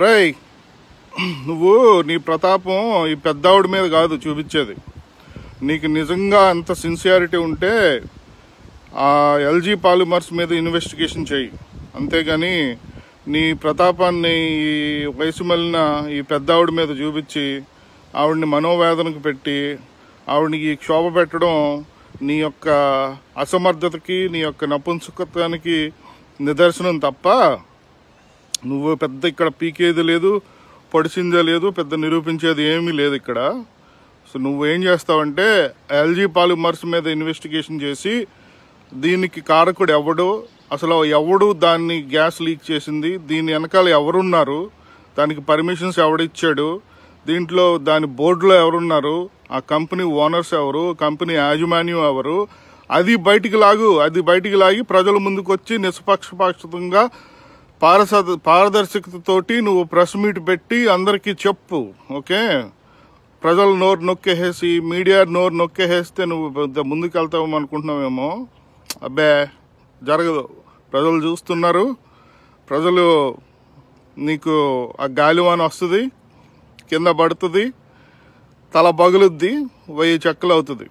రై నువ్వు నీ ప్రతాపం ఈ పెద్దావిడ మీద కాదు చూపించేది నీకు నిజంగా అంత సిన్సియారిటీ ఉంటే ఆ ఎల్జీ పాలిమర్స్ మీద ఇన్వెస్టిగేషన్ చేయి అంతేగాని నీ ప్రతాపాన్ని ఈ వయసు మళ్ళిన ఈ పెద్దావిడ మీద చూపించి ఆవిడ్ని మనోవేదనకు పెట్టి ఆవిడకి క్షోభ పెట్టడం నీ యొక్క అసమర్థతకి నీ యొక్క నపుంసకత్వానికి నిదర్శనం తప్ప నువ్వు పెద్ద ఇక్కడ పీకేది లేదు పడిచిందే లేదు పెద్ద నిరూపించేది ఏమీ లేదు ఇక్కడ సో నువ్వేం చేస్తావంటే ఎల్జీ పాలిమర్స్ మీద ఇన్వెస్టిగేషన్ చేసి దీనికి కారకుడు ఎవడు అసలు ఎవడు దాన్ని గ్యాస్ లీక్ చేసింది దీని వెనకాల ఎవరున్నారు దానికి పర్మిషన్స్ ఎవడిచ్చాడు దీంట్లో దాని బోర్డులో ఎవరున్నారు ఆ కంపెనీ ఓనర్స్ ఎవరు కంపెనీ యాజమాన్యం ఎవరు అది బయటికి లాగు అది బయటికి లాగి ప్రజల ముందుకు వచ్చి నిష్పక్షపాతంగా పారస పారదర్శకతతోటి నువ్వు ప్రెస్ మీట్ పెట్టి అందరికీ చెప్పు ఓకే ప్రజలు నోరు నొక్కేసి మీడియా నోరు నొక్కేస్తే నువ్వు పెద్ద ముందుకు వెళ్తావు అనుకుంటున్నావేమో అబ్బే జరగదు ప్రజలు చూస్తున్నారు ప్రజలు నీకు ఆ గాలివాన వస్తుంది కింద పడుతుంది తల పగులుద్ది వెయ్యి చెక్కలు అవుతుంది